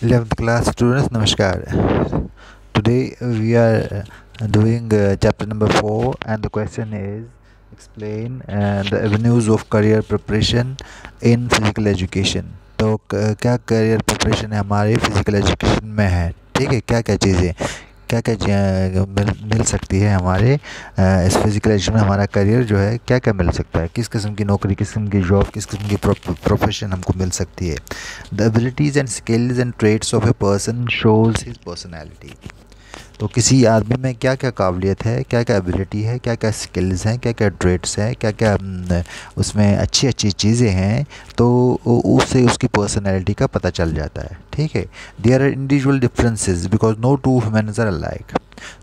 11th class students namaskar today we are doing uh, chapter number 4 and the question is explain uh, the avenues of career preparation in physical education तो क्या career preparation है हमारे physical education में है ठीक है क्या क्या चीज़ें क्या क्या मिल मिल सकती है हमारे इस फिज़िकल एजुकेशन में हमारा करियर जो है क्या क्या मिल सकता है किस किस्म की नौकरी किस किस्म की जॉब किस किस्म की प्रोफेशन हमको मिल सकती है the abilities and skills and trades of a person shows his personality तो किसी आदमी में क्या क्या काबिलियत है क्या क्या एबिलिटी है क्या क्या स्किल्स हैं क्या क्या ट्रेड्स हैं क्या क्या हम्म, उसमें अच्छी अच्छी चीज़ें हैं तो उससे उसकी पर्सनैलिटी का पता चल जाता है ठीक है there are individual differences because no two humans are alike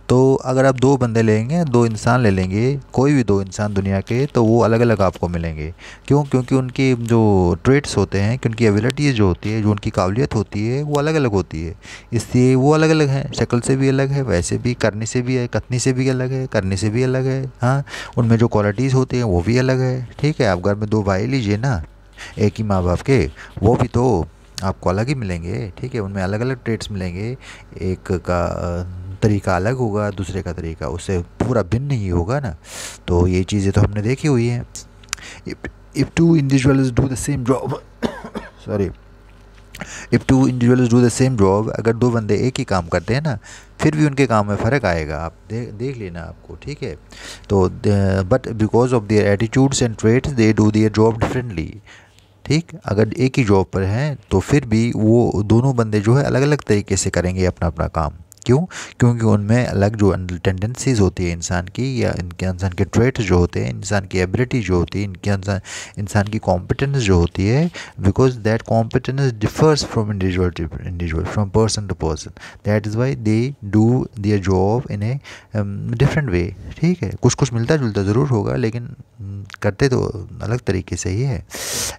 तो अगर आप दो बंदे लेंगे दो इंसान ले लेंगे कोई भी दो इंसान दुनिया के तो वो अलग अलग आपको मिलेंगे क्यों क्योंकि उनके जो ट्रेट्स होते हैं कि उनकी एबिलिटीज़ जो होती है जो उनकी काबिलियत होती है वो अलग अलग होती है इसलिए वो अलग अलग हैं शक्ल से भी अलग है वैसे भी करने से भी है कथनी से भी अलग है करने से भी अलग है हाँ उनमें जो क्वालिटीज़ होती हैं वो भी अलग है ठीक है आप घर में दो भाई लीजिए ना एक ही माँ बाप के वो भी तो आपको अलग ही मिलेंगे ठीक है उनमें अलग अलग ट्रेड्स मिलेंगे एक का तरीका अलग होगा दूसरे का तरीका उससे पूरा भिन्न ही होगा ना तो ये चीज़ें तो हमने देखी हुई हैं if two individuals do the same job sorry if two individuals do the same job अगर दो बंदे एक ही काम करते हैं ना फिर भी उनके काम में फ़र्क आएगा आप दे, देख लेना आपको ठीक है तो but because of their attitudes and traits they do their job differently ठीक अगर एक ही जॉब पर हैं तो फिर भी वो दोनों बंदे जो है अलग अलग तरीके से करेंगे अपना अपना काम क्यों क्योंकि उनमें अलग जो टेंडेंसीज़ होती है इंसान की या इनके इंसान के ट्रेट जो होते हैं इंसान की एबिलिटी जो होती है इनके इंसान इंसान की कॉम्पिटेंस जो होती है because that competence differs from individual to individual from person to person that is why they do their job in a different way ठीक है कुछ कुछ मिलता जुलता ज़रूर होगा लेकिन करते तो अलग तरीके से ही है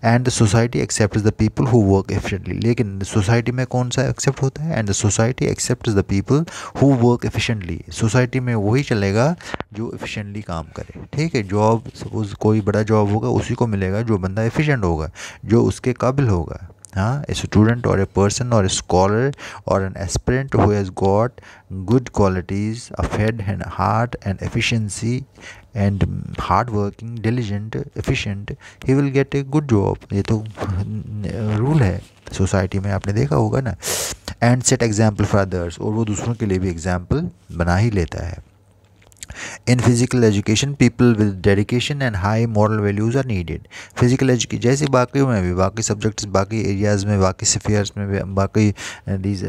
and the society accept the people who work efficiently लेकिन सोसाइटी में कौन सा एक्सेप्ट होता है and the society accept the people people who work efficiently society में वही चलेगा जो एफिशिएंटली काम करे ठीक है जॉब सपोज कोई बड़ा जॉब होगा उसी को मिलेगा जो बंदा एफिशिएंट होगा जो उसके काबिल होगा हाँ ए स्टूडेंट और ए पर्सन और ए स्कॉलर और an aspirant who has got good qualities of head and heart and efficiency and hard working diligent efficient he will get a good job ये तो रूल है society में आपने देखा होगा ना and set example for others और वो दूसरों के लिए भी एग्जाम्पल बना ही लेता है in physical education people with dedication and high moral values are needed physical education जैसे बाकी में भी बाकी सब्जेक्ट्स बाकी एरियाज़ में बाकी सफ़ेयर्स में भी बाकी दीज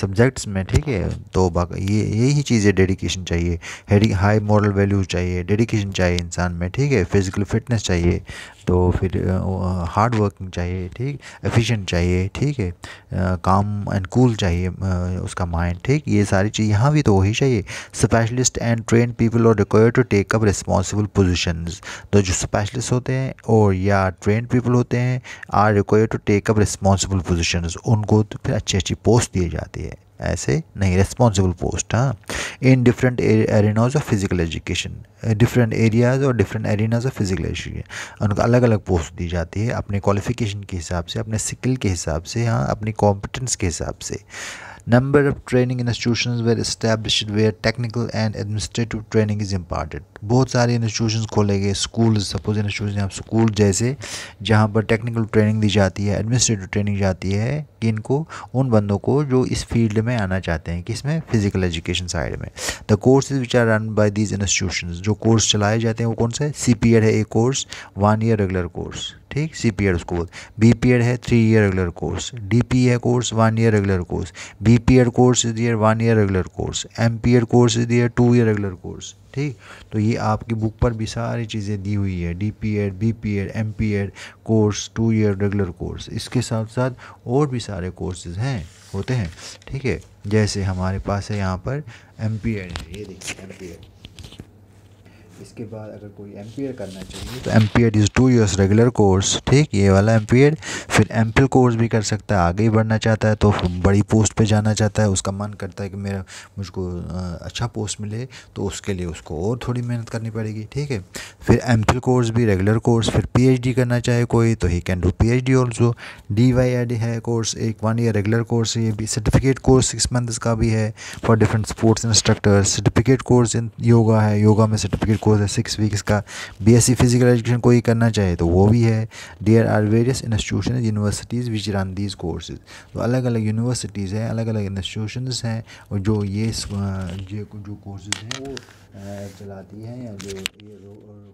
सब्जेक्ट्स में ठीक है तो ये यही चीज़ें डेडिकेशन चाहिए हाई मॉरल वैल्यूज़ चाहिए डेडिकेशन चाहिए इंसान में ठीक है फिज़िकल फिटनेस चाहिए तो फिर हार्ड uh, वर्किंग uh, चाहिए ठीक एफिशिएंट चाहिए ठीक है काम एंड कूल चाहिए uh, उसका माइंड ठीक ये सारी चीज़ यहाँ भी तो वही चाहिए specialist and train people capable or require to take up responsible position तो जो स्पेशलिस्ट होते हैं और या ट्रेंड पीपल होते हैं are require to take up responsible position उनको तो फिर अच्छी अच्छी पोस्ट दी जाती है ऐसे नहीं रेस्पॉन्सिबल पोस्ट हाँ in different arenas of physical education different areas और different arenas of physical education उनको अलग अलग पोस्ट दी जाती है अपने क्वालिफिकेशन के हिसाब से अपने स्किल के हिसाब से हाँ अपनी कॉम्पिटेंस के हिसाब से Number of training institutions were established where technical and administrative training is imparted. बहुत सारे institutions खोले गए स्कूल सपोज इंस्टीट्यूशन आप स्कूल जैसे जहाँ पर टेक्निकल ट्रेनिंग दी जाती है एडमिनिस्ट्रेटिव ट्रेनिंग जाती है कि इनको उन बंदों को जो इस फील्ड में आना चाहते हैं कि इसमें फिजिकल एजुकेशन साइड में the courses which are run by these institution जो कोर्स चलाए जाते हैं वो कौन से सी है एक course one year regular course ठीक सी पी एड उसको बी पी एड है three year regular course D P है course one year regular course B P Ed course is year one year regular course M P Ed course is there to year regular course ठीक तो ये आपकी book पर भी सारी चीज़ें दी हुई है D P Ed B P Ed M P Ed course two year regular course इसके साथ साथ और भी सारे कोर्सेज हैं होते हैं ठीक है जैसे हमारे पास है यहाँ पर एम पी एड है ये देखिए एम पी एड इसके बाद अगर कोई एम करना चाहिए तो M P is two years regular course ठीक ये वाला एम फिर एम कोर्स भी कर सकता है आगे ही बढ़ना चाहता है तो बड़ी पोस्ट पे जाना चाहता है उसका मन करता है कि मेरा मुझको अच्छा पोस्ट मिले तो उसके लिए उसको और थोड़ी मेहनत करनी पड़ेगी ठीक है फिर एम कोर्स भी रेगुलर कोर्स फिर पी करना चाहे कोई तो he can do P H D also D Y है कोर्स एक वन ईयर रेगुलर कोर्स ये भी सर्टिफिकेट कोर्स सिक्स मंथ्स का भी है for different sports instructor certificate course in yoga है योगा में सर्टिफिकेट कोर्स है सिक्स वीक्स का बीएससी फिजिकल एजुकेशन कोई करना चाहे तो वो भी है there are various institution universities which run these courses तो अलग अलग यूनिवर्सिटीज़ हैं अलग अलग इंस्टीट्यूशन हैं और जो ये जो, जो कोर्सेज हैं वो चलाती हैं या जो ये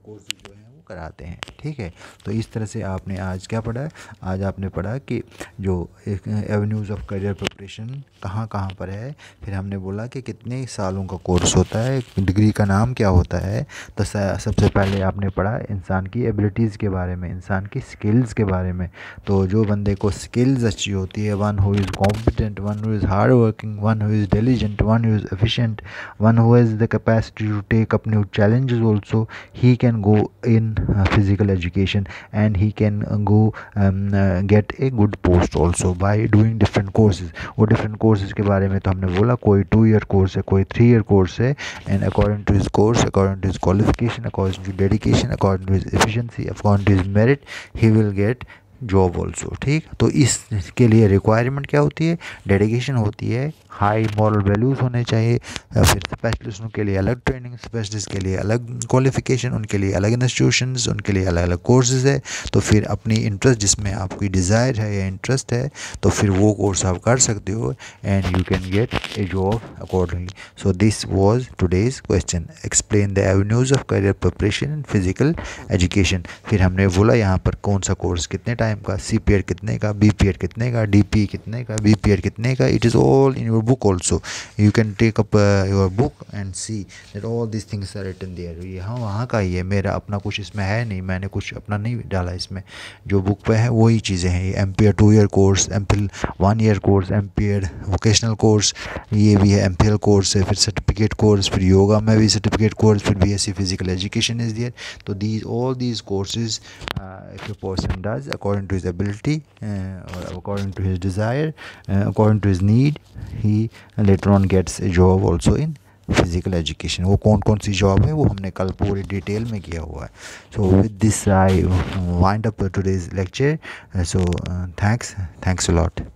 कोर्सेज जो हैं वो कराते हैं ठीक है तो इस तरह से आपने आज क्या पढ़ा है आज आपने पढ़ा कि जो एवेन्यूज़ ऑफ करियर प्रिपरेशन कहाँ कहाँ पर है फिर हमने बोला कि कितने सालों का कोर्स होता है डिग्री का नाम क्या होता है तो सबसे पहले आपने पढ़ा इंसान की एबिलिटीज़ के बारे में इंसान की स्किल्स के बारे में तो जो बंदे को स्किल्स अच्छी होती है one who is competent one who is hard working one who is diligent one who is efficient one who is the capacity to take up new challenge also he can go in physical education and he can go get a good post also by doing different courses वो different courses के बारे में तो हमने बोला कोई to year course है कोई थ्री ईयर कोर्स है and according to his course according to his qualification according to dedication according to his efficiency according to his merit he will get job also ठीक तो इसके लिए requirement क्या होती है डेडिकेशन होती है हाई मॉरल वैल्यूज़ होने चाहिए फिर स्पेशलिस्ट उनके लिए अलग ट्रेनिंग स्पेशलिस्ट के लिए अलग क्वालिफिकेशन उनके लिए अलग इंस्टीट्यूशन उनके लिए अलग अलग कोर्सेज है तो फिर अपनी इंटरेस्ट जिसमें आपकी डिज़ायर है या इंटरेस्ट है तो फिर वो कोर्स आप कर सकते हो and you can get a job accordingly so this was today's question explain the avenues of career preparation in physical education फिर हमने बोला यहाँ पर कौन सा कोर्स कितने टाइम टाइम का सी पी आर कितने का बी पी आर कितने का डी पी कितने का बी पी आर कितने का it is all in your book also you can take up your book and see that all this things are written there ये हाँ वहाँ का ही है मेरा अपना कुछ इसमें है नहीं मैंने कुछ अपना नहीं डाला इसमें जो बुक पे है वही चीज़ें हैं M P R two year course M Phil one year course M P Ed vocational course ये भी है एम फिल कोर्स है फिर सर्टिफिकेट कोर्स फिर योगा में भी सर्टिफिकेट कोर्स फिर B S C physical education is there तो these all these courses if a person does according to his ability uh, or according to his desire uh, according to his need he later on gets a job also in physical education wo kaun kaun si job hai wo humne kal puri detail mein so with this i wind up today's lecture uh, so thanks thanks a lot